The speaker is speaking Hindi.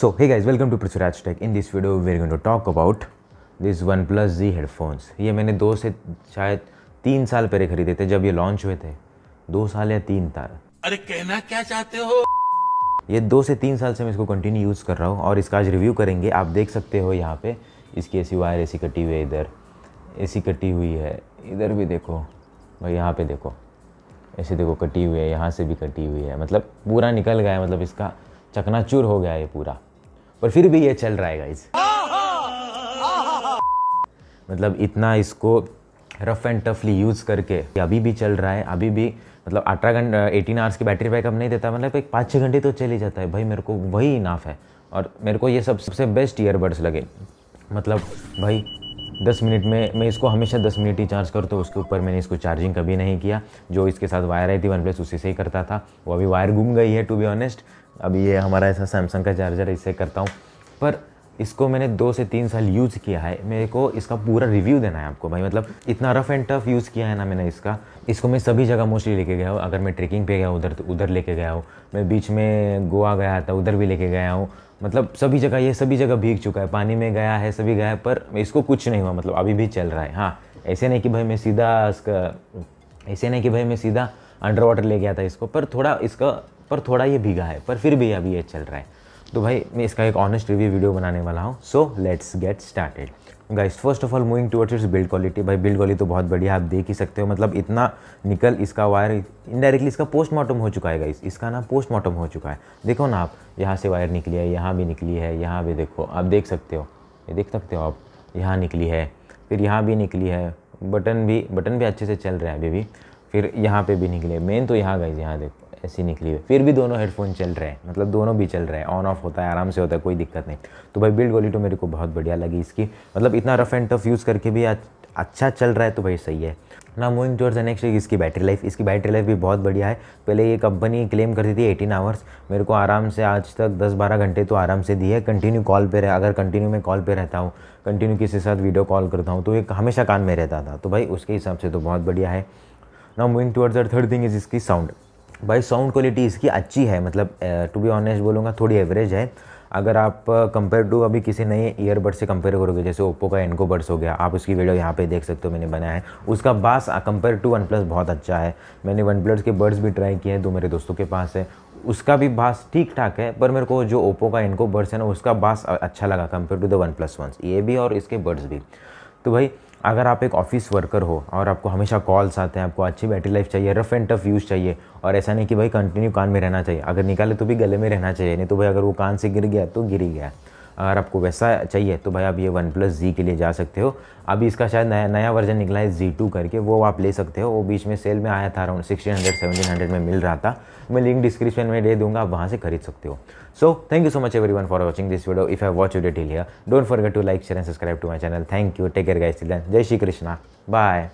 So hey guys, welcome to Prithviraj Tech. In this video, we're going to talk about OnePlus G headphones ये मैंने दो से शायद तीन साल पहले खरीदे थे जब ये लॉन्च हुए थे दो साल या तीन तार अरे कहना क्या चाहते हो ये दो से तीन साल से मैं इसको कंटिन्यू यूज़ कर रहा हूँ और इसका आज रिव्यू करेंगे आप देख सकते हो यहाँ पे इसकी ऐसी वायर ऐसी कटी हुई है इधर ऐसी कटी हुई है इधर भी देखो भाई यहाँ पे देखो ऐसे देखो कटी हुई है यहाँ से भी कटी हुई है मतलब पूरा निकल गया है मतलब इसका चकनाचूर हो गया है पूरा पर फिर भी ये चल रहा है गाइज मतलब इतना इसको रफ एंड टफली यूज़ करके अभी भी चल रहा है अभी भी मतलब अठारह घंटे एटीन आवर्स की बैटरी बैकअप नहीं देता मतलब एक पाँच छः घंटे तो चले ही जाता है भाई मेरे को वही इनाफ है और मेरे को ये सब सबसे बेस्ट ईयरबड्स लगे मतलब भाई दस मिनट में मैं इसको हमेशा दस मिनट ही चार्ज करता हूँ उसके ऊपर मैंने इसको चार्जिंग कभी नहीं किया जो इसके साथ वायर आई थी वन प्लस उसी से ही करता था वो अभी वायर घूम गई है टू बी ऑनेस्ट अब ये हमारा ऐसा सैमसंग का चार्जर इसे करता हूँ पर इसको मैंने दो से तीन साल यूज़ किया है मेरे को इसका पूरा रिव्यू देना है आपको भाई मतलब इतना रफ़ एंड टफ यूज़ किया है ना मैंने इसका इसको मैं सभी जगह मोस्टली लेके गया हूँ अगर मैं ट्रेकिंग पे गया उधर तो उधर लेके गया हूँ मैं बीच में गोवा गया था उधर भी लेके गया हूँ मतलब सभी जगह ये सभी जगह भीग चुका है पानी में गया है सभी गया है पर इसको कुछ नहीं हुआ मतलब अभी भी चल रहा है हाँ ऐसे नहीं कि भाई मैं सीधा इसका ऐसे नहीं कि भाई मैं सीधा अंडर वाटर ले गया था इसको पर थोड़ा इसका पर थोड़ा ये भीगा है पर फिर भी अभी ये चल रहा है तो भाई मैं इसका एक ऑनेस्ट रिव्यू वीडियो बनाने वाला हूँ so let's get started guys first of all moving towards its build quality भाई बिल्ड क्वालिटी तो बहुत बढ़िया आप देख ही सकते हो मतलब इतना निकल इसका वायर इनडायरेक्टली इसका पोस्टमार्टम हो चुका है गाइस इसका ना पोस्टमार्टम हो चुका है देखो ना आप यहाँ से वायर निकली है यहाँ भी निकली है यहाँ भी देखो आप देख सकते हो ये देख सकते हो आप यहाँ निकली है फिर यहाँ भी निकली है बटन भी बटन भी अच्छे से चल रहा है अभी भी फिर यहाँ पे भी निकले मेन तो यहाँ गाइज यहाँ देखो ऐसी निकली हुई फिर भी दोनों हेडफोन चल रहे हैं मतलब दोनों भी चल रहे हैं ऑन ऑफ होता है आराम से होता है कोई दिक्कत नहीं तो भाई बिल्ड क्वालिटी तो मेरे को बहुत बढ़िया लगी इसकी मतलब इतना रफ़ एंड टफ यूज़ करके भी अच्छा चल रहा है तो भाई सही है ना मूविंग टूवर्ड्स नेक्स्ट इसकी बैटरी लाइफ इसकी बैटरी लाइफ भी बहुत बढ़िया है पहले ये कंपनी क्लेम करती थी एटीन आवर्स मेरे को आराम से आज तक दस बारह घंटे तो आराम से दी है कंटिन्यू कॉल पे रहे अगर कंटिन्यू मैं कॉल पे रहता हूँ कंटिन्यू किसी के साथ वीडियो कॉल करता हूँ तो ये हमेशा कान में रहता था तो भाई उसके हिसाब से तो बहुत बढ़िया है ना moving towards our third thing is इसकी साउंड भाई साउंड क्वालिटी इसकी अच्छी है मतलब टू बी ऑनेस्ट बोलूँगा थोड़ी एवरेज है अगर आप कंपेयर टू अभी किसी नए ईयरबड से कंपेयर करोगे जैसे ओप्पो का एनको बड्स हो गया आप उसकी वीडियो यहाँ पे देख सकते हो मैंने बनाया है उसका बास कंपेयर टू वन प्लस बहुत अच्छा है मैंने वन प्लस के बर्ड्स भी ट्राई किए हैं दो मेरे दोस्तों के पास है उसका भी बास ठीक ठाक है पर मेरे को जो ओप्पो का इनको बर्ड्स है ना उसका बास अच्छा लगा compare to the OnePlus ये भी और इसके बर्ड्स भी तो भाई अगर आप एक ऑफिस वर्कर हो और आपको हमेशा कॉल्स आते हैं आपको अच्छी बैटरी लाइफ चाहिए रफ़ एंड टफ यूज़ चाहिए और ऐसा नहीं कि भाई कंटिन्यू कान में रहना चाहिए अगर निकाले तो भी गले में रहना चाहिए नहीं तो भाई अगर वो कान से गिर गया तो गिर ही गया अगर आपको वैसा चाहिए तो भाई आप ये वन प्लस जी के लिए जा सकते हो अभी इसका शायद नया नया वर्जन निकला है जी टू करके वो आप ले सकते हो वो बीच में सेल में आया था around sixteen hundred seventeen hundred में मिल रहा था मैं लिंक डिस्क्रिप्शन में दे दूंगा आप वहाँ से खरीद सकते हो so thank you so much everyone for watching this video if I watch video till here don't forget to like share and subscribe to my channel thank you take care guys जय श्री कृष्णा बाय